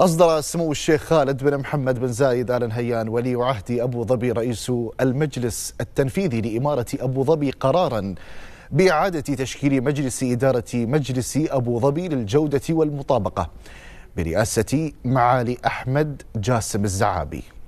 أصدر سمو الشيخ خالد بن محمد بن زايد آل نهيان ولي عهد أبو ظبي رئيس المجلس التنفيذي لإمارة أبو ظبي قراراً بإعادة تشكيل مجلس إدارة مجلس أبو ظبي للجودة والمطابقة برئاسة معالي أحمد جاسم الزعابي